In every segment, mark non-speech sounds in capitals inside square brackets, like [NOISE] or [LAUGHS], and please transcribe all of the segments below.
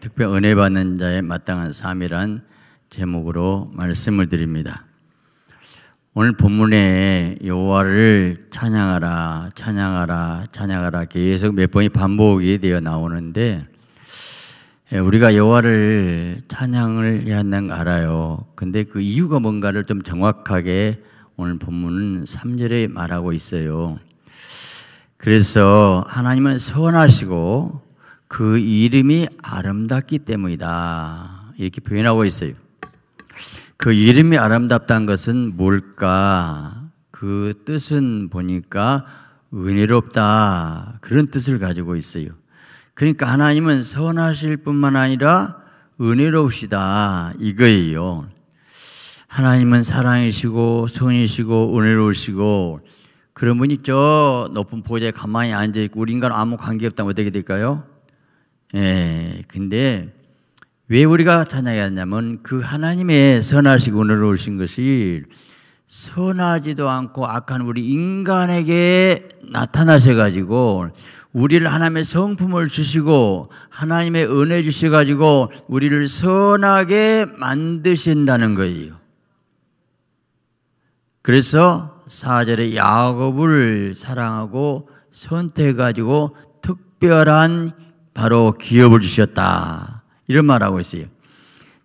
특별 은혜 받는 자의 마땅한 삶이란 제목으로 말씀을 드립니다. 오늘 본문에 여호와를 찬양하라, 찬양하라, 찬양하라 계속 몇 번이 반복이 되어 나오는데 예, 우리가 여호와를 찬양을 해야 하는 알아요. 근데 그 이유가 뭔가를 좀 정확하게 오늘 본문은 3절에 말하고 있어요. 그래서 하나님은 선하시고 그 이름이 아름답기 때문이다. 이렇게 표현하고 있어요. 그 이름이 아름답다는 것은 뭘까? 그 뜻은 보니까 은혜롭다. 그런 뜻을 가지고 있어요. 그러니까 하나님은 선하실 뿐만 아니라 은혜로우시다. 이거예요. 하나님은 사랑이시고 선이시고 은혜로우시고 그런 분이 저 높은 보좌에 가만히 앉아있고 우리 인간 아무 관계없다면 어떻게 될까요? 예, 근데 왜 우리가 찬양했냐면 그 하나님의 선하시고 은혜로오신 것이 선하지도 않고 악한 우리 인간에게 나타나셔가지고 우리를 하나님의 성품을 주시고 하나님의 은혜 주셔가지고 우리를 선하게 만드신다는 거예요. 그래서 사절에 야곱을 사랑하고 선택해가지고 특별한 바로 기업을 주셨다. 이런 말하고 있어요.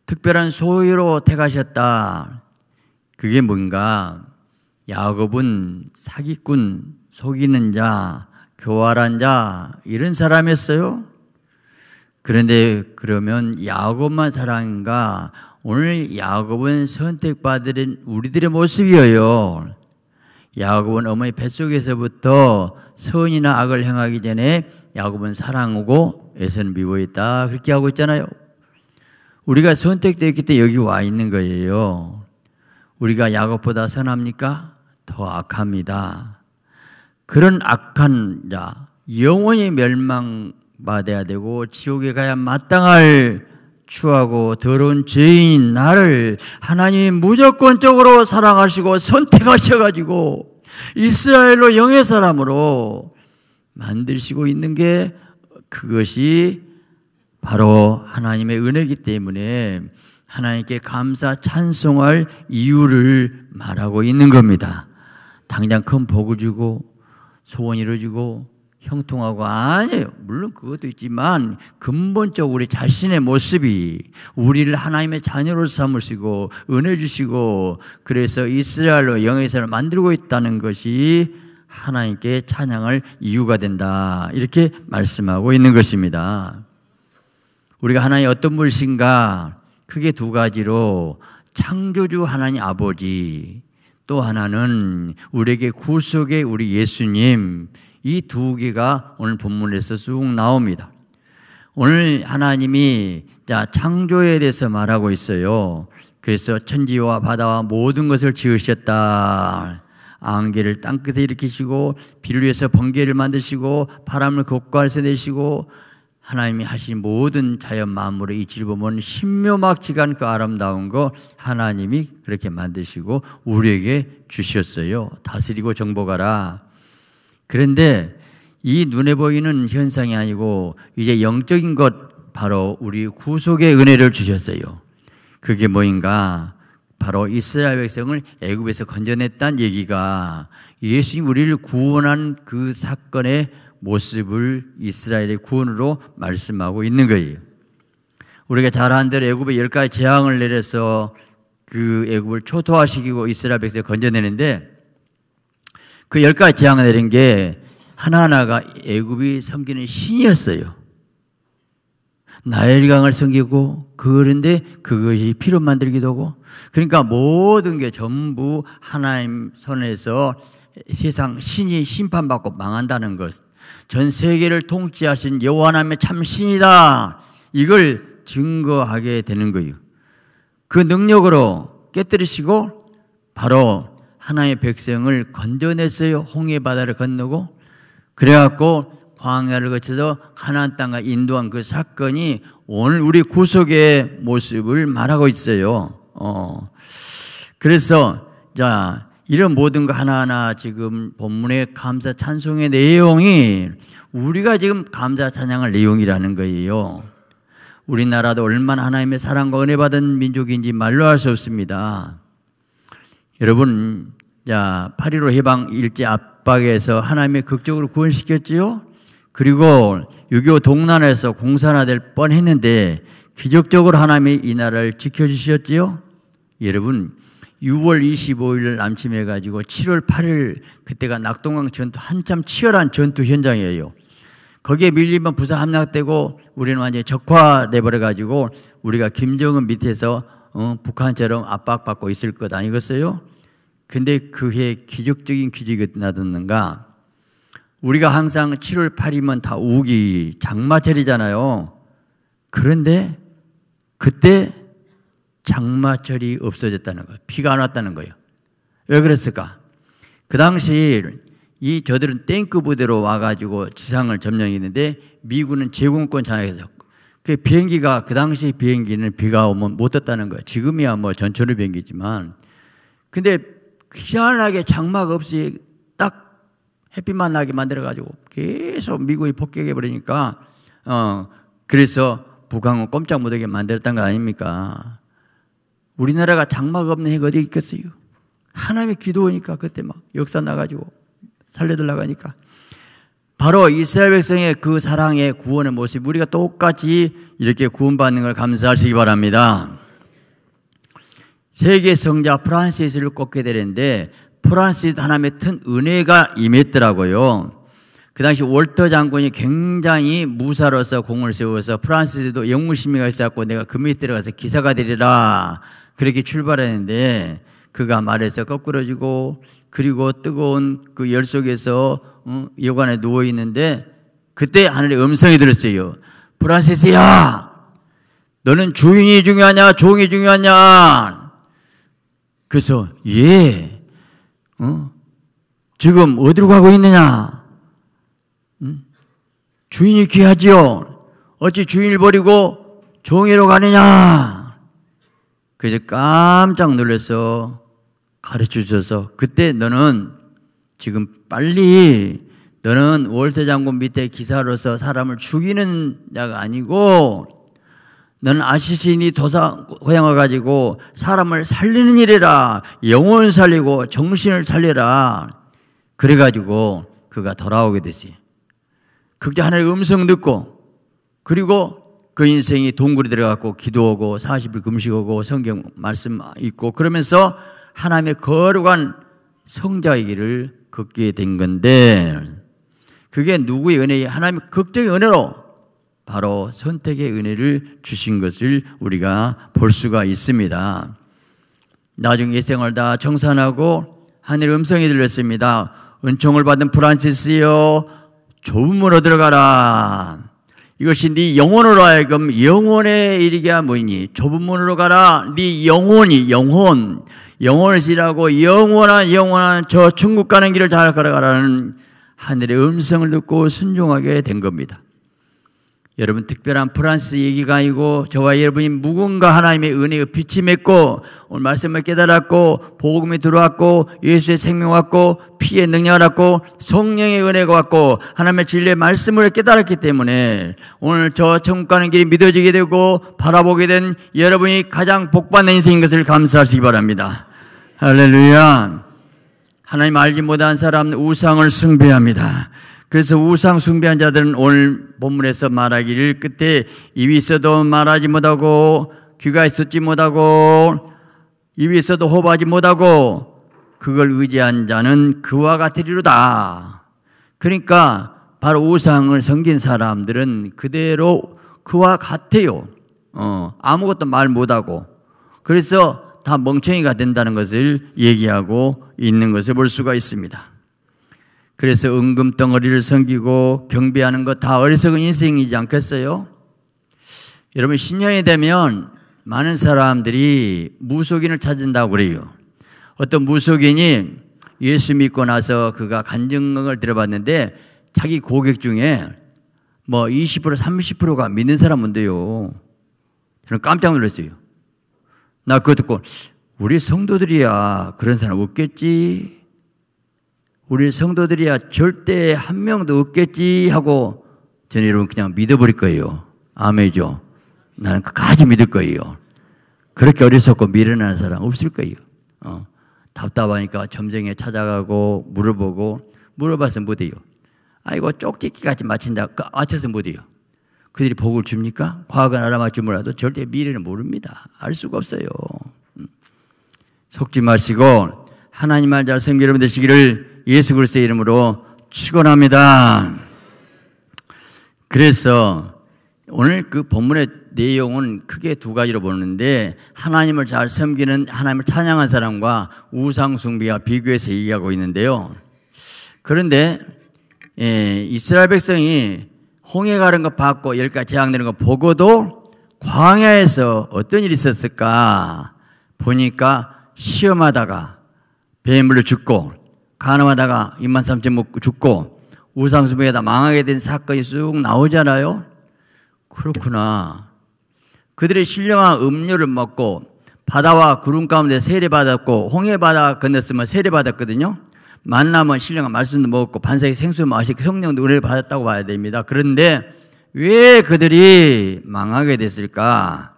특별한 소유로 택하셨다. 그게 뭔가 야곱은 사기꾼, 속이는 자, 교활한 자 이런 사람이었어요. 그런데 그러면 야곱만 사랑인가? 오늘 야곱은 선택받은 우리들의 모습이에요. 야곱은 어머니 뱃속에서부터 선이나 악을 행하기 전에 야곱은 사랑하고 에서는 미워했다. 그렇게 하고 있잖아요. 우리가 선택되었기 때문에 여기 와 있는 거예요. 우리가 야곱보다 선합니까? 더 악합니다. 그런 악한 자, 영원히 멸망받아야 되고 지옥에 가야 마땅할 추하고 더러운 죄인 나를 하나님이 무조건적으로 사랑하시고 선택하셔가지고 이스라엘로 영의 사람으로 만드시고 있는 게 그것이 바로 하나님의 은혜이기 때문에 하나님께 감사 찬송할 이유를 말하고 있는 겁니다. 당장 큰 복을 주고 소원 이루어지고 형통하고 아니에요. 물론 그것도 있지만 근본적으로 우리 자신의 모습이 우리를 하나님의 자녀로 삼으시고 은혜 주시고 그래서 이스라엘로 영예사를 만들고 있다는 것이 하나님께 찬양할 이유가 된다. 이렇게 말씀하고 있는 것입니다. 우리가 하나님 어떤 분이신가 크게 두 가지로 창조주 하나님 아버지 또 하나는 우리에게 구속의 우리 예수님 이두 개가 오늘 본문에서 쑥 나옵니다. 오늘 하나님이 자, 창조에 대해서 말하고 있어요. 그래서 천지와 바다와 모든 것을 지으셨다. 안개를 땅끝에 일으키시고 비를 위해서 번개를 만드시고 바람을 곳곳에 내시고 하나님이 하신 모든 자연 만물의 이치를 보면 신묘막지간 그 아름다운 거 하나님이 그렇게 만드시고 우리에게 주셨어요. 다스리고 정복하라. 그런데 이 눈에 보이는 현상이 아니고 이제 영적인 것 바로 우리 구속의 은혜를 주셨어요. 그게 뭐인가? 바로 이스라엘 백성을 애굽에서 건져냈다는 얘기가 예수님 우리를 구원한 그 사건의 모습을 이스라엘의 구원으로 말씀하고 있는 거예요. 우리가 잘 아는 대로 애굽에 열 가지 재앙을 내려서 그 애굽을 초토화시키고 이스라엘 백성을 건져내는데 그열 가지 재앙을 내린 게 하나하나가 애굽이 섬기는 신이었어요. 나일강을 섬기고 그런데 그것이 피로 만들기도 하고 그러니까 모든 게 전부 하나님 손에서 세상 신이 심판받고 망한다는 것. 전 세계를 통치하신 여호와남의 참 신이다. 이걸 증거하게 되는 거예요. 그 능력으로 깨뜨리시고 바로 하나의 백성을 건져냈어요. 홍해 바다를 건너고 그래갖고 광야를 거쳐서 가나안 땅과 인도한 그 사건이 오늘 우리 구속의 모습을 말하고 있어요. 어. 그래서 자 이런 모든 거 하나하나 지금 본문의 감사 찬송의 내용이 우리가 지금 감사 찬양할 내용이라는 거예요. 우리나라도 얼마나 하나님의 사랑과 은혜 받은 민족인지 말로 할 수 없습니다. 여러분, 자, 8.15 해방 일제 압박에서 하나님이 극적으로 구원시켰지요? 그리고 6.25 동란에서 공산화될 뻔 했는데 기적적으로 하나님이 이 나라를 지켜주셨지요? 여러분, 6월 25일 남침해가지고 7월 8일 그때가 낙동강 전투 한참 치열한 전투 현장이에요. 거기에 밀리면 부산 함락되고 우리는 완전히 적화돼버려가지고 우리가 김정은 밑에서 어, 북한처럼 압박받고 있을 것 아니겠어요? 근데 그해 기적적인 기적이 나뒀가 우리가 항상 7월 8일이면 다 우기 장마철이잖아요. 그런데 그때 장마철이 없어졌다는 거예요. 비가 안 왔다는 거예요. 왜 그랬을까? 그 당시 이 저들은 탱크 부대로 와가지고 지상을 점령했는데 미군은 제공권 장악해서 그 비행기가 그 당시 비행기는 비가 오면 못 떴다는 거예요. 지금이야 뭐전철을 비행기지만 근데 희한하게 장막 없이 딱 햇빛만 나게 만들어 가지고 계속 미국이 폭격해 버리니까 어 그래서 북한은 꼼짝 못하게 만들었던 거 아닙니까? 우리나라가 장막 없는 해가 어디 있겠어요? 하나님의 기도니까 그때 막 역사 나가지고 살려달라고 하니까 바로 이스라엘 백성의 그 사랑의 구원의 모습 우리가 똑같이 이렇게 구원받는 걸 감사하시기 바랍니다. 세계 성자 프란시스를 꼽게 되는데 프란시스 하나님의 튼 은혜가 임했더라고요. 그 당시 월터 장군이 굉장히 무사로서 공을 세워서 프란시스도 영웅심의가 있었고 내가 그 밑에 들어가서 기사가 되리라 그렇게 출발했는데 그가 말해서 거꾸러지고 그리고 뜨거운 그 열 속에서 여관에 어, 누워 있는데 그때 하늘에 음성이 들었어요. 프란시스야, 너는 주인이 중요하냐, 종이 중요하냐? 그래서 예, 어? 지금 어디로 가고 있느냐? 응? 음? 주인이 귀하지요. 어찌 주인을 버리고 종이로 가느냐? 그래서 깜짝 놀라서 가르쳐 주셔서 그때 너는 지금 빨리 너는 월세 장군 밑에 기사로서 사람을 죽이는 자가 아니고 너는 아시시니 도사 고양을 가지고 사람을 살리는 일이라 영혼 살리고 정신을 살리라 그래 가지고 그가 돌아오게 되지 극 그때 하나의 음성 듣고 그리고 그 인생이 동굴에 들어갔고 기도하고 40일 금식하고 성경 말씀 읽고 그러면서 하나님의 거룩한 성자이기를 걷게 된 건데 그게 누구의 은혜? 하나님의 극적인 은혜로 바로 선택의 은혜를 주신 것을 우리가 볼 수가 있습니다. 나중에 일생을 다 정산하고 하늘 음성이 들렸습니다. 은총을 받은 프란치스여 좁은 문으로 들어가라. 이것이 네 영혼으로 하여금 영혼에 이르게 하모니 좁은 문으로 가라. 네 영혼이 영혼 영원을 지라고 영원한 영원한 저 천국 가는 길을 잘 걸어가라는 하늘의 음성을 듣고 순종하게 된 겁니다. 여러분 특별한 프랑스 얘기가 아니고 저와 여러분이 무언가 하나님의 은혜의 빛이 맺고 오늘 말씀을 깨달았고 복음이 들어왔고 예수의 생명 왔고 피의 능력을 왔고 성령의 은혜가 왔고 하나님의 진리의 말씀을 깨달았기 때문에 오늘 저 천국 가는 길이 믿어지게 되고 바라보게 된 여러분이 가장 복받는 인생인 것을 감사하시기 바랍니다. 할렐루야. 하나님 알지 못한 사람 우상을 숭배합니다. 그래서 우상 숭배한 자들은 오늘 본문에서 말하기를 끝에 입이 있어도 말하지 못하고 귀가 있었지 못하고 입이 있어도 호흡하지 못하고 그걸 의지한 자는 그와 같으리로다. 그러니까 바로 우상을 섬긴 사람들은 그대로 그와 같아요. 어, 아무것도 말 못하고. 그래서 다 멍청이가 된다는 것을 얘기하고 있는 것을 볼 수가 있습니다. 그래서 은금 덩어리를 섬기고 경비하는 것 다 어리석은 인생이지 않겠어요? 여러분 신년이 되면 많은 사람들이 무속인을 찾는다고 그래요. 어떤 무속인이 예수 믿고 나서 그가 간증을 들어봤는데 자기 고객 중에 뭐 20% 30%가 믿는 사람인데요. 저는 깜짝 놀랐어요. 나 그거 듣고 우리 성도들이야 그런 사람 없겠지. 우리 성도들이야 절대 한 명도 없겠지 하고 저는 여러분 그냥 믿어버릴 거예요. 아멘이죠. 나는 끝까지 믿을 거예요. 그렇게 어리석고 미련한 사람 없을 거예요. 어. 답답하니까 점쟁이 찾아가고 물어보고 물어봐서 못해요. 아이고 쪽지기까지 맞힌다. 그, 아춰서 못해요. 그들이 복을 줍니까? 과거은 알아맞지 몰라도 절대 미래는 모릅니다. 알 수가 없어요. 음. 속지 마시고 하나님만 잘 섬기는 여러분 되시기를 예수 그리스도의 이름으로 축원합니다. 그래서 오늘 그 본문의 내용은 크게 두 가지로 보는데 하나님을 잘 섬기는 하나님을 찬양한 사람과 우상 숭배와 비교해서 얘기하고 있는데요. 그런데 예, 이스라엘 백성이 홍해 가는 거 봤고 열가 재앙되는 거 보고도 광야에서 어떤 일이 있었을까 보니까 시험하다가 배물로 에 죽고 가늠하다가 입만 삼지 먹고 죽고 우상숭배에다 망하게 된 사건이 쑥 나오잖아요. 그렇구나. 그들의 신령한 음료를 먹고 바다와 구름 가운데 세례받았고 홍해바다 건넜으면 세례받았거든요. 만나면 신령한 말씀도 먹었고 반사의 생수를 마시고 성령도 은혜를 받았다고 봐야 됩니다. 그런데 왜 그들이 망하게 됐을까?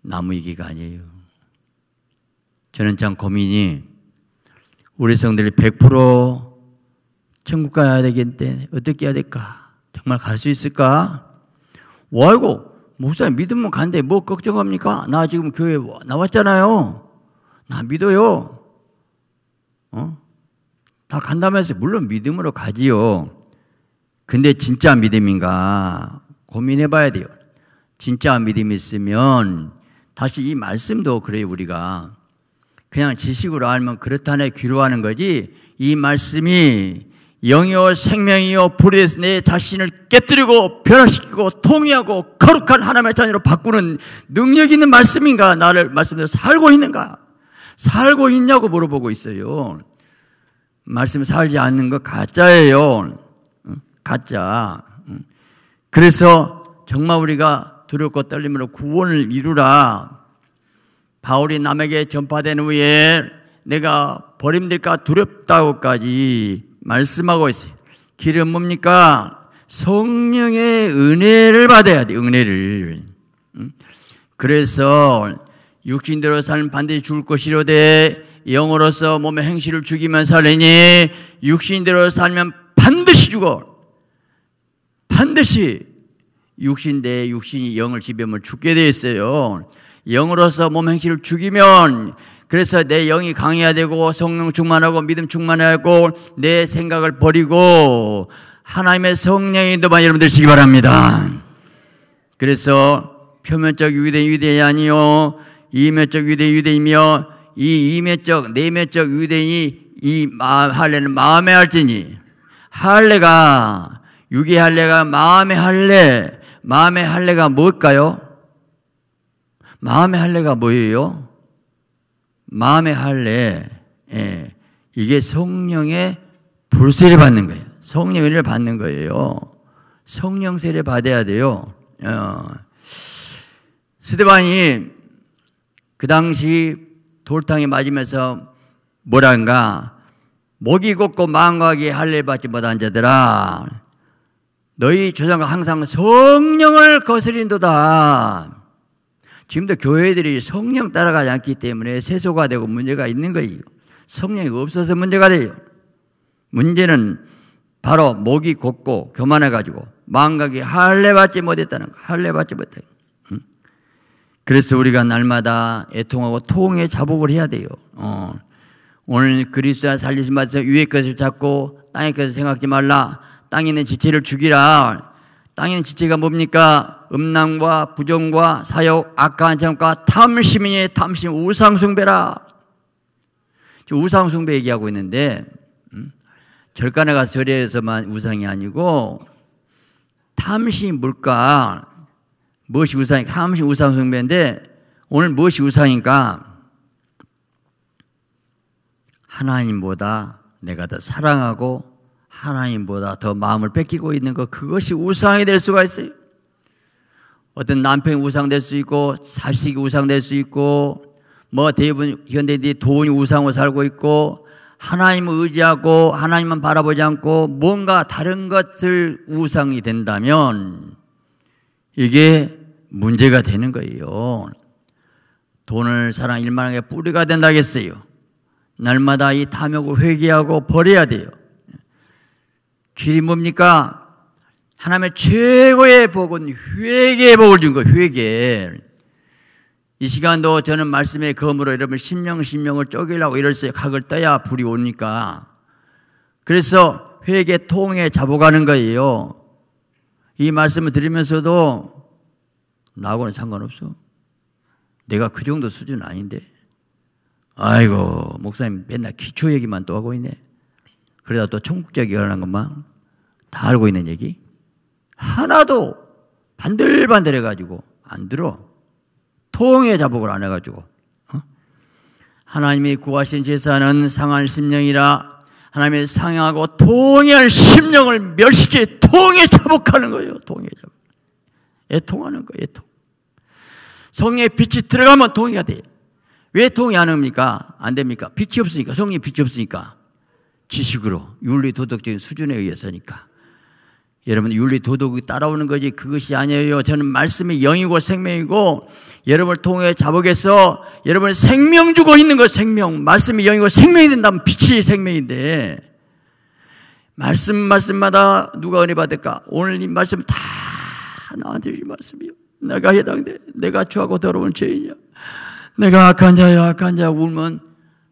나무 위기가 아니에요. 저는 참 고민이 우리 성들이 100% 천국 가야 되겠는데 어떻게 해야 될까? 정말 갈 수 있을까? 와이고 뭐 목사님 믿으면 간대 뭐 걱정합니까? 나 지금 교회 나왔잖아요. 나 믿어요. 어? 다 간다면서 물론 믿음으로 가지요. 근데 진짜 믿음인가 고민해 봐야 돼요. 진짜 믿음 있으면 다시 이 말씀도 그래요, 우리가. 그냥 지식으로 알면 그렇다네 귀로 하는 거지 이 말씀이 영이요 생명이요 불에서 내 자신을 깨뜨리고 변화시키고 통일하고 거룩한 하나님의 자녀로 바꾸는 능력 있는 말씀인가 나를 말씀대로 살고 있는가 살고 있냐고 물어보고 있어요. 말씀 살지 않는 거 가짜예요. 가짜. 그래서 정말 우리가 두렵고 떨림으로 구원을 이루라. 바울이 남에게 전파된 후에 내가 버림될까 두렵다고까지 말씀하고 있어요. 길은 뭡니까? 성령의 은혜를 받아야 돼, 은혜를. 그래서 육신대로 사는 반드시 죽을 것이로되 영으로서 몸의 행실을 죽이면 살리니 육신대로 살면 반드시 죽어. 반드시 육신대 육신이 영을 지배하면 죽게 돼 있어요. 영으로서 몸 행실을 죽이면 그래서 내 영이 강해야 되고 성령 충만하고 믿음 충만 하고 내 생각을 버리고 하나님의 성령의 인만 여러분 들시기 바랍니다. 그래서 표면적 유대 유대 아니요 이면적 유대 유대이며 이 이면적 내면적 유대인이 이 마음, 할례는 마음의 할지니 할례가 유기 할례가 마음의 할례 마음의 할례가 뭘까요? 마음의 할례가 뭐예요? 마음의 할례 예. 이게 성령의 불세를 받는 거예요. 성령을 받는 거예요. 성령 세를 받아야 돼요. 어. 스테반이 그 당시 돌탕에 맞으면서 뭐란가 목이 곧고 망하게 할례 받지 못한 자들아 너희 조상과 항상 성령을 거스린도다. 지금도 교회들이 성령 따라가지 않기 때문에 세소가 되고 문제가 있는 거예요. 성령이 없어서 문제가 돼요. 문제는 바로 목이 곧고 교만해가지고 망각이 할례 받지 못했다는 거. 할례 받지 못했다. 그래서 우리가 날마다 애통하고 통의 자복을 해야 돼요. 어. 오늘 그리스와 살리신 받아서 위의 것을 잡고 땅의 것을 생각지 말라. 땅에 있는 지체를 죽이라. 땅에 있는 지체가 뭡니까? 음란과 부정과 사욕, 악한 잠과 탐심이니 탐심, 우상숭배라. 우상숭배 얘기하고 있는데 음? 절간에 가서 절해서만 우상이 아니고 탐심 물가 무엇이 우상인가? 항상 우상 숭배인데 오늘 무엇이 우상인가? 하나님보다 내가 더 사랑하고 하나님보다 더 마음을 뺏기고 있는 것 그것이 우상이 될 수가 있어요. 어떤 남편이 우상될 수 있고 자식이 우상될 수 있고 뭐 대부분 현대인들이 돈이 우상으로 살고 있고 하나님을 의지하고 하나님만 바라보지 않고 뭔가 다른 것들 우상이 된다면 이게 문제가 되는 거예요. 돈을 사랑 일만하게 뿌리가 된다겠어요. 날마다 이 탐욕을 회개하고 버려야 돼요. 길이 뭡니까? 하나님의 최고의 복은 회개의 복을 준 거예요. 회개. 이 시간도 저는 말씀의 검으로 여러분 심령 심령을 쪼개려고 이럴어요 각을 떠야 불이 오니까. 그래서 회개 통에 잡아가는 거예요. 이 말씀을 드리면서도 나하고는 상관없어. 내가 그 정도 수준 아닌데. 아이고, 목사님 맨날 기초 얘기만 또 하고 있네. 그러다 또 천국자 기관한 것만 다 알고 있는 얘기. 하나도 반들반들 해가지고 안 들어. 통해 자복을 안 해가지고. 어? 하나님이 구하신 제사는 상한 심령이라 하나님의 상하고 통할 심령을 멸시죄 통해 자복하는 거예요. 통해 자복. 애통하는 거예요, 애통. 성의 빛이 들어가면 통이가 돼왜 통이 안 합니까? 안 됩니까? 빛이 없으니까, 성의 빛이 없으니까. 지식으로, 윤리 도덕적인 수준에 의해서니까. 여러분, 윤리 도덕이 따라오는 거지 그것이 아니에요. 저는 말씀이 영이고 생명이고, 여러분을 통해 자복해서 여러분 생명 주고 있는 거 생명. 말씀이 영이고 생명이 된다면 빛이 생명인데, 말씀, 말씀마다 누가 은혜 받을까? 오늘 이 말씀 다 나한테 이 말씀이요. 내가 해당돼. 내가 죄하고 더러운 죄이냐. 내가 악한 자야, 악한 자야 울면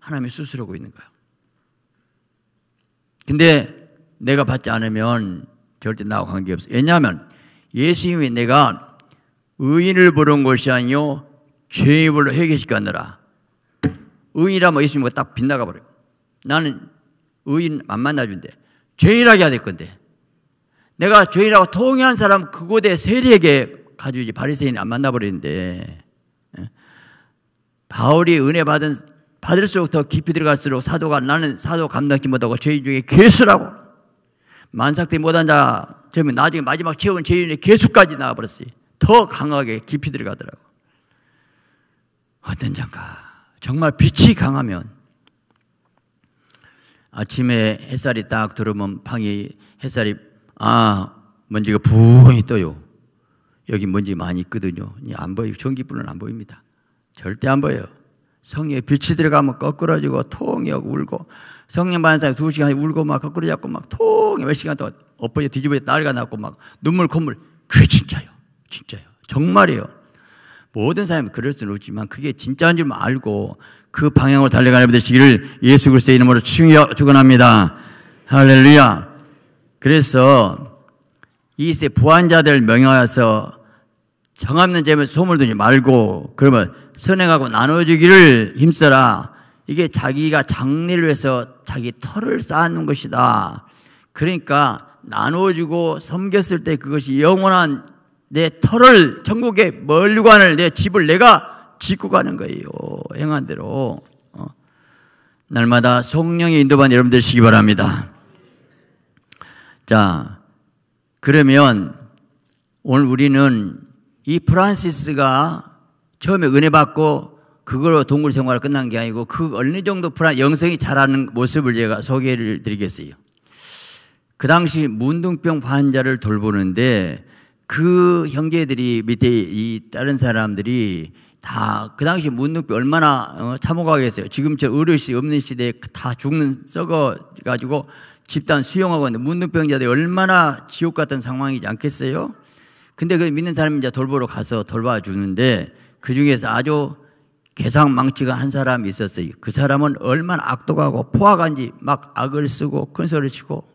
하나님이 수스르고 있는 거야. 근데 내가 받지 않으면 절대 나와 관계없어. 왜냐하면 예수님이 내가 의인을 부른 것이 아니요 죄인을 회개시켰느라. 의인이라면 뭐 예수님이 딱 빗나가 버려. 나는 의인 안 만나준대. 죄인하게 해야 될 건데. 내가 죄인이라고 통해한 사람 그곳의 세리에게 가주지 지고 바리새인이 안 만나버리는데 예. 바울이 은혜 받은 받을수록 더 깊이 들어갈수록 사도가 나는 사도 감당치 못하고 죄인 중에 괴수라고 만삭되 못한 자 되면 나중에 마지막 채운 죄인의 괴수까지 나와버렸어요. 더 강하게 깊이 들어가더라고. 어떤 장가 정말 빛이 강하면 아침에 햇살이 딱 들어오면 방이 햇살이 아, 먼지가 부엉이 떠요. 여기 먼지 많이 있거든요. 안보여요 전기불은 안 보입니다. 절대 안 보여요. 성에 빛이 들어가면 거꾸러지고 통이 오고 울고 성령 받은 사람이 두 시간 울고 막 거꾸로 잡고 막 통이 몇 시간 동안 엎어져 뒤집어 날가 났고 막 눈물 콧물 그게 진짜요. 진짜요. 정말이에요. 모든 사람이 그럴 수는 없지만 그게 진짜인 줄 알고 그 방향으로 달려가는 분들 시기를 예수 그리스도의 이름으로 축원합니다. 할렐루야. 그래서 이세 부한자들 명령하여서 정없는 재면 소물 두지 말고 그러면 선행하고 나눠주기를 힘써라. 이게 자기가 장례를 해서 자기 털을 쌓는 것이다. 그러니까 나눠주고 섬겼을 때 그것이 영원한 내 털을 천국의 멀리관을 내 집을 내가 짓고 가는 거예요. 행한 대로. 어. 날마다 성령의 인도만 여러분 되시기 바랍니다. 자, 그러면 오늘 우리는 이 프란시스가 처음에 은혜 받고 그걸로 동굴 생활을 끝난 게 아니고 그 어느 정도 프란 영성이 자라는 모습을 제가 소개를 드리겠어요. 그 당시 문둥병 환자를 돌보는데 그 형제들이 밑에 이 다른 사람들이 다 그 당시 문둥병 얼마나 어, 참혹하겠어요. 지금저의료실 없는 시대에 다 죽는 썩어 가지고 집단 수용하고 있는 문둥병자들이 얼마나 지옥 같은 상황이지 않겠어요? 근데 그 믿는 사람이 이제 돌보러 가서 돌봐주는데 그 중에서 아주 개상망치가 한 사람이 있었어요. 그 사람은 얼마나 악독하고 포악한지 막 악을 쓰고 큰 소리 치고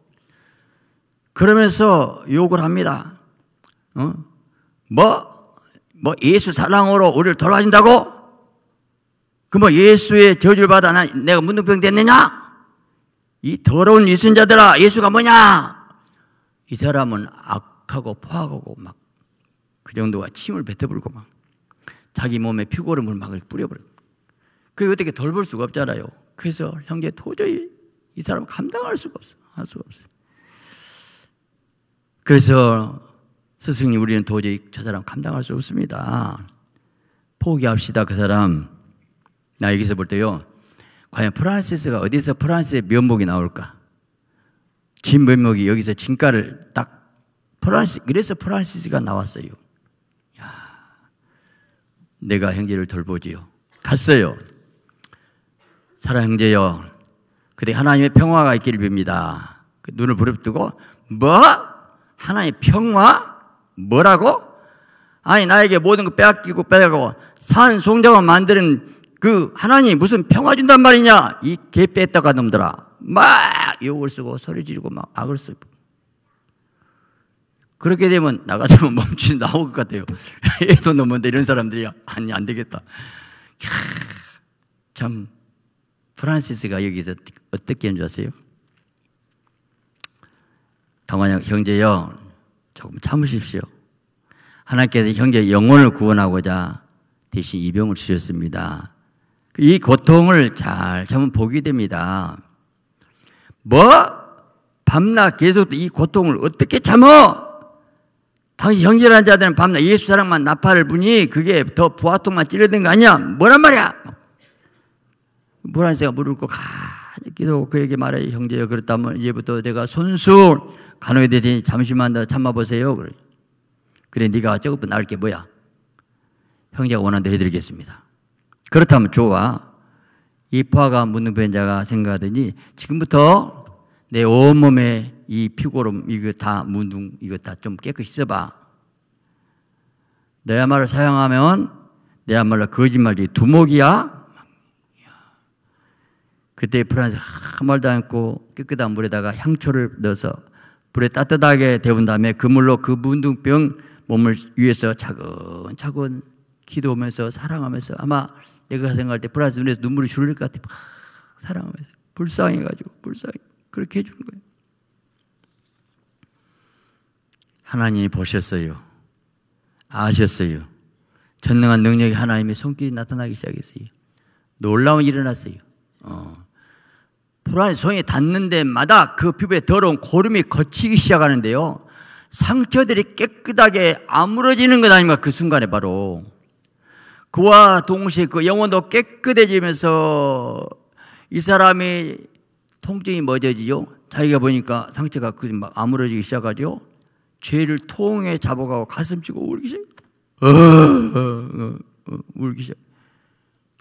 그러면서 욕을 합니다. 어? 뭐, 뭐 예수 사랑으로 우리를 돌아준다고? 그 뭐 예수의 저주를 받아 나, 내가 문둥병 됐느냐? 이 더러운 이순자들아, 예수가 뭐냐? 이 사람은 악하고 포악하고 막 그 정도가 침을 뱉어버리고 막 자기 몸에 피고름을 막뿌려버리 그게 어떻게 돌볼 수가 없잖아요. 그래서 형제 도저히 이 사람 감당할 수가 없어. 할 수가 없어. 그래서 스승님 우리는 도저히 저 사람 감당할 수 없습니다. 포기합시다 그 사람. 나 여기서 볼 때요. 과연 프란시스가 어디서 프란스의 시 면목이 나올까? 진 면목이 여기서 진가를 딱 프란시 그래서 프란시스가 나왔어요. 야, 내가 형제를 돌보지요. 갔어요. 사랑 형제여, 그대 하나님의 평화가 있기를 빕니다. 그 눈을 부릅뜨고 뭐 하나님의 평화 뭐라고? 아니 나에게 모든 거 빼앗기고 빼앗고 산 송장만 만드는 그 하나님 무슨 평화 준단 말이냐? 이 개 뺐다가 놈들아. 막 욕을 쓰고 소리 지르고 막 악을 쓰고. 그렇게 되면 나가서 [LAUGHS] 멈추 나올 것 같아요. 애도 [LAUGHS] 넘었는데 이런 사람들이 야 아니 안 되겠다. 이야, 참 프란시스가 여기서 어떻게 한줄 아세요? 당만형 형제여 조금 참으십시오. 하나님께서 형제 영혼을 구원하고자 대신 이병을 주셨습니다. 이 고통을 잘 참은 보게 됩니다. 뭐? 밤낮 계속 이 고통을 어떻게 참어? 당시 형제라는 자들은 밤낮 예수 사랑만 나팔을 부니 그게 더 부하통만 찌르던 거 아니야? 뭐란 말이야? 물한새가 물을 거 가기도 그에게 말해 형제여 그렇다면 이제부터 내가 손수 간호에 대니 잠시만 더 참아보세요. 그래 네가 저것보다 나을 게 뭐야? 형제가 원한대로 해드리겠습니다. 그렇다면 좋아. 이 포화가 묻는 배인 자가 생각하더니 지금부터 내 온몸에 이 피고름 이거 다 문둥 이거 다 좀 깨끗이 써봐. 내야말로 사용하면 내야말로 거짓말이 두목이야. 그때 프란스 아무 말도 않고 깨끗한 물에다가 향초를 넣어서 불에 따뜻하게 데운 다음에 그물로 그 문둥병 몸을 위해서 차근차근 기도하면서 사랑하면서 아마 내가 생각할 때 브라질 눈에서 눈물이 줄릴 것 같아. 막 사랑하면서. 불쌍해가지고, 불쌍해. 그렇게 해주는 거예요. 하나님이 보셨어요. 아셨어요. 전능한 능력이 하나님의 손길이 나타나기 시작했어요. 놀라운 일이 일어났어요. 어. 불안이 손에 닿는 데마다 그 피부에 더러운 고름이 거치기 시작하는데요. 상처들이 깨끗하게 아물어지는 것 아닙니까? 그 순간에 바로. 그와 동시에 그 영혼도 깨끗해지면서 이 사람이 통증이 멎져지죠 자기가 보니까 상체가 그 막 아물어지기 시작하죠? 죄를 통에 잡아가고 가슴 치고 울기 시작. 어, 어, 어, 어 울기 시작.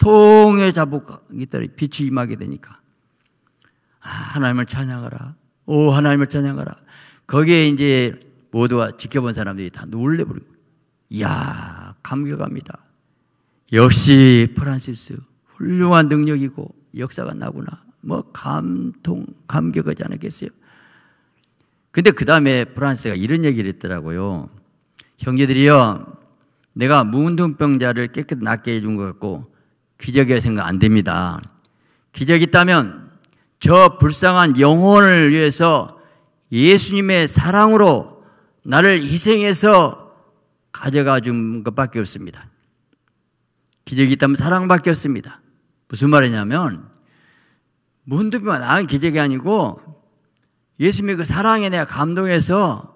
통에 잡고 이따리 빛이 임하게 되니까. 아, 하나님을 찬양하라. 오, 하나님을 찬양하라. 거기에 이제 모두가 지켜본 사람들이 다 놀래버리고, 이야, 감격합니다. 역시 프란시스 훌륭한 능력이고 역사가 나구나. 뭐 감동 감격하지 않았겠어요? 근데 그 다음에 프란스가 이런 얘기를 했더라고요. 형제들이여, 내가 무운병자를 깨끗 낫게 해준 것 같고 기적이라 생각 안 됩니다. 기적이 있다면 저 불쌍한 영혼을 위해서 예수님의 사랑으로 나를 희생해서 가져가 준 것밖에 없습니다. 기적이 있다면 사랑받겠습니다. 무슨 말이냐면 문득만 나는 기적이 아니고 예수님의 그 사랑에 내가 감동해서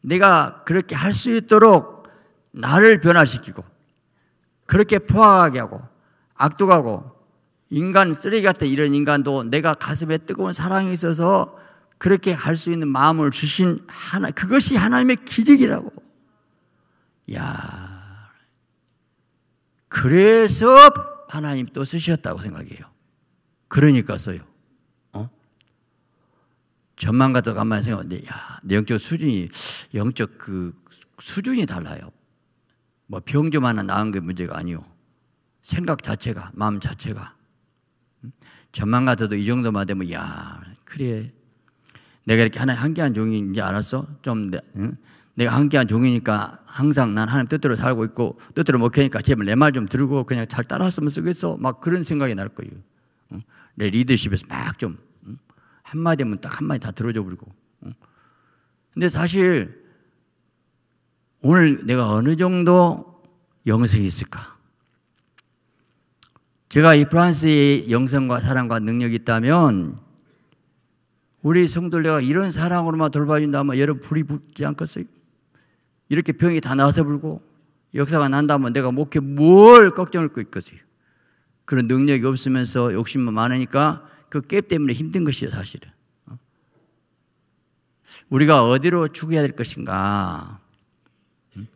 내가 그렇게 할 수 있도록 나를 변화시키고 그렇게 포악하게 하고 악독하고 인간 쓰레기 같은 이런 인간도 내가 가슴에 뜨거운 사랑이 있어서 그렇게 할 수 있는 마음을 주신 하나 그것이 하나님의 기적이라고. 야. 그래서 하나님 또 쓰셨다고 생각해요. 그러니까 써요. 어? 전만 갖다 가만히 생각하는데, 야, 내 영적 수준이, 영적 그 수준이 달라요. 뭐 병 좀 하나 나은 게 문제가 아니요. 생각 자체가, 마음 자체가. 음? 전만 같도이 정도만 되면, 야, 그래. 내가 이렇게 하나, 한개한 종이 이제 알았어? 좀, 응? 내가 함께한 종이니까 항상 난 하나님 뜻대로 살고 있고 뜻대로 먹히니까 제발 내 말 좀 들고 그냥 잘 따라왔으면 쓰겠어 막 그런 생각이 날 거예요. 내 리더십에서 막 좀 한마디면 하딱 한마디 다 들어줘 버리고. 근데 사실 오늘 내가 어느 정도 영성이 있을까? 제가 이 프랑스의 영성과 사랑과 능력이 있다면 우리 성도들가 이런 사랑으로만 돌봐준다면 여러분 불이 붙지 않겠어요? 이렇게 병이 다 나서 불고 역사가 난다면 내가 목회 뭘 걱정할 거 있겠어요. 그런 능력이 없으면서 욕심만 많으니까 그 깨 때문에 힘든 것이에요, 사실은. 어? 우리가 어디로 죽어야 될 것인가. 음?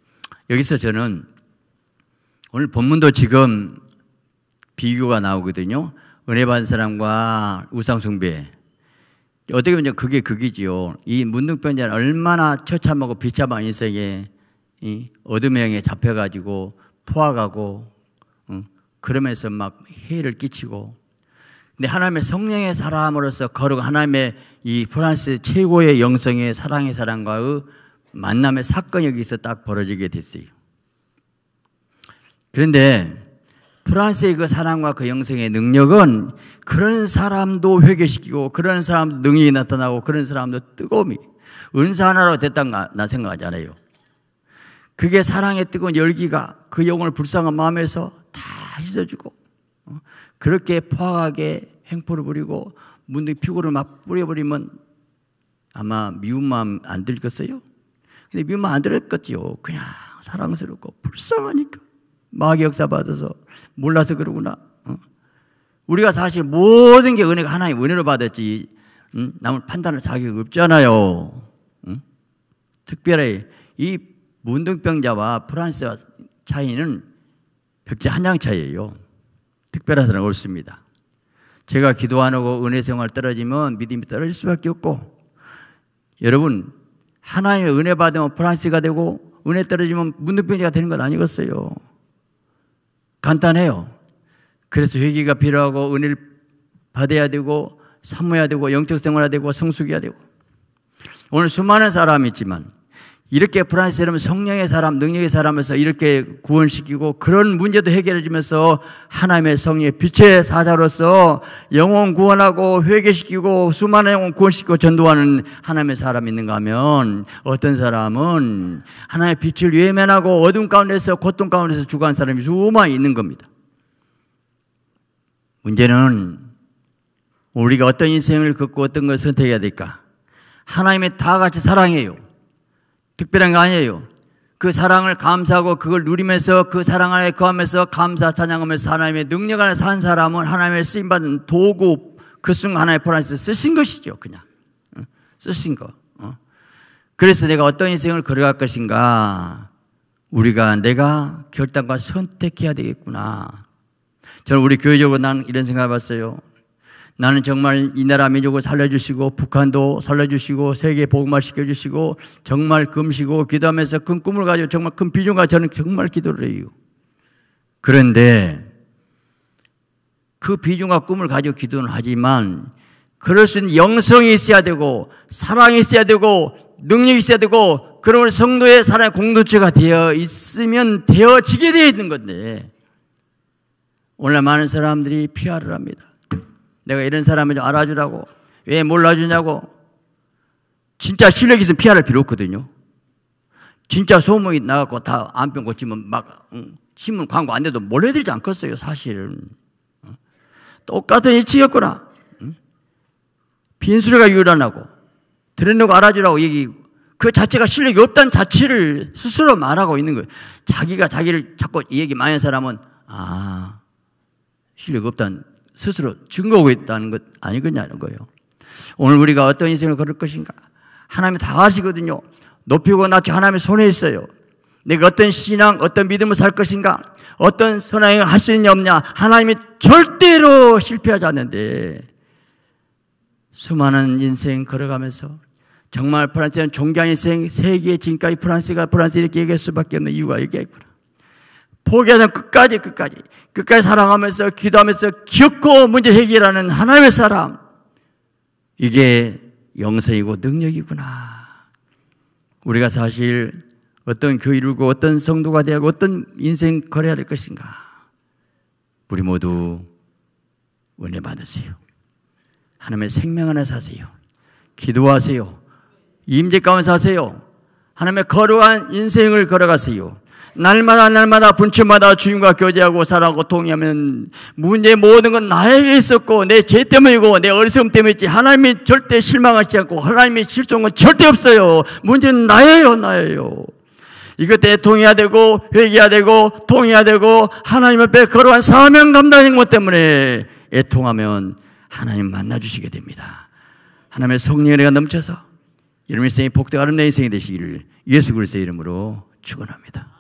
여기서 저는 오늘 본문도 지금 비교가 나오거든요. 은혜 받은 사람과 우상숭배. 어떻게 보면 그게 극이지요. 이 문득병자는 얼마나 처참하고 비참한 인생에 이 어둠의 영에 잡혀가지고 포악하고 응? 그러면서 막 해를 끼치고 근데 하나님의 성령의 사람으로서 거룩 하나님의 이 프랑스 최고의 영성의 사랑의 사람과의 만남의 사건이 여기서 딱 벌어지게 됐어요. 그런데 프랑스의그 사랑과 그 영생의 능력은 그런 사람도 회개시키고 그런 사람 능력이 나타나고 그런 사람도 뜨거움이 은사 하나로 됐다고 나 생각하잖아요. 그게 사랑의 뜨거운 열기가 그 영혼을 불쌍한 마음에서 다 씻어주고 어, 그렇게 포악하게 행포를 부리고 문득 피구를 막 뿌려버리면 아마 미운 마음 안 들겠어요? 근데 미운 마음 안들었겠지 그냥 사랑스럽고 불쌍하니까. 마귀 역사 받아서 몰라서 그러구나. 우리가 사실 모든 게 은혜가 하나님 은혜로 받았지 음? 남을 판단할 자격이 없잖아요. 음? 특별히 이 문둥병자와 프랑스 와 차이는 벽지 한장차이에요 특별하다는 없습니다. 제가 기도 안 하고 은혜 생활 떨어지면 믿음이 떨어질 수밖에 없고 여러분 하나님의 은혜 받으면 프랑스가 되고 은혜 떨어지면 문둥병자가 되는 건 아니겠어요. 간단해요. 그래서 회개가 필요하고 은혜를 받아야 되고 사모해야 되고 영적 생활해야 되고 성숙해야 되고 오늘 수많은 사람이 있지만 이렇게 프란시스람 성령의 사람, 능력의 사람에서 이렇게 구원시키고 그런 문제도 해결해주면서 하나님의 성의 령 빛의 사자로서 영혼 구원하고 회개시키고 수많은 영혼 구원시키고 전도하는 하나님의 사람이 있는가 하면 어떤 사람은 하나님의 빛을 외면하고 어둠 가운데서 고통 가운데서 죽어간 사람이 수많이 있는 겁니다. 문제는 우리가 어떤 인생을 걷고 어떤 걸 선택해야 될까? 하나님의 다 같이 사랑해요. 특별한 거 아니에요. 그 사랑을 감사하고 그걸 누리면서 그 사랑 안에 거하면서 감사 찬양하면서 하나님의 능력 안에 산 사람은 하나님의 쓰임받는 도구 그 순간 하나의 보라에서 쓰신 것이죠. 그냥 쓰신 거. 어? 그래서 내가 어떤 인생을 걸어갈 것인가 우리가 내가 결단과 선택해야 되겠구나. 저는 우리 교회적으로 난 이런 생각을 봤어요 나는 정말 이 나라 민족을 살려주시고 북한도 살려주시고 세계 복음화 시켜주시고 정말 금시고 기도하면서 큰 꿈을 가지고 정말 큰 비전과 저는 정말 기도를 해요. 그런데 그 비중과 꿈을 가지고 기도는 하지만 그럴 수 있는 영성이 있어야 되고 사랑이 있어야 되고 능력이 있어야 되고 그런 러 성도의 사랑 의 공동체가 되어 있으면 되어지게 되어 있는 건데 오늘 많은 사람들이 피하를 합니다. 내가 이런 사람을좀 알아주라고. 왜 몰라주냐고. 진짜 실력 있으면 피할 필요 없거든요. 진짜 소문이 나갖고 다 안병 고치면 막, 응, 신문 광고 안 돼도 몰래들지 않겠어요, 사실 응? 똑같은 이치였구나. 응? 빈수레가 유란하고, 들어놓고 알아주라고 얘기그 자체가 실력이 없다는 자체를 스스로 말하고 있는 거예요. 자기가 자기를 자꾸 얘기 많이 사람은, 아, 실력 없다는 스스로 증거하고 있다는 것 아니겠냐는 거예요. 오늘 우리가 어떤 인생을 걸을 것인가? 하나님다 아시거든요. 높이고 낮추 하나님의 손에 있어요. 내가 어떤 신앙, 어떤 믿음을 살 것인가? 어떤 선행을 할 수 있냐 없냐? 하나님이 절대로 실패하지 않는데 수많은 인생 걸어가면서 정말 프랑스는 종교 인생 세계 지금까지 프랑스가 프랑스 이렇게 얘기할 수밖에 없는 이유가 여기구나 포기하는 끝까지 끝까지 끝까지 사랑하면서 기도하면서 기억고 문제 해결하는 하나님의 사람 이게 영생이고 능력이구나. 우리가 사실 어떤 교회를고 그 어떤 성도가 되고 어떤 인생 걸어야 될 것인가. 우리 모두 은혜 받으세요. 하나님의 생명 안에 사세요. 기도하세요. 임재 가운데 사세요. 하나님의 거룩한 인생을 걸어가세요. 날마다 날마다 분침마다 주님과 교제하고 살아고 통해하면 문제 모든 건 나에게 있었고 내 죄 때문이고 내 어리석음 때문이지 하나님이 절대 실망하지 않고 하나님이 실종은 절대 없어요. 문제는 나예요, 나예요. 이것 때문에 통해야 되고 회개해야 되고 통해야 되고 하나님 앞에 거룩한 사명 감당인 것 때문에 애통하면 하나님 만나 주시게 됩니다. 하나님의 성령의 은가 넘쳐서 여러분 인생이 복되고 아름다운 인생이 되시기를 예수 그리스도의 이름으로 축원합니다.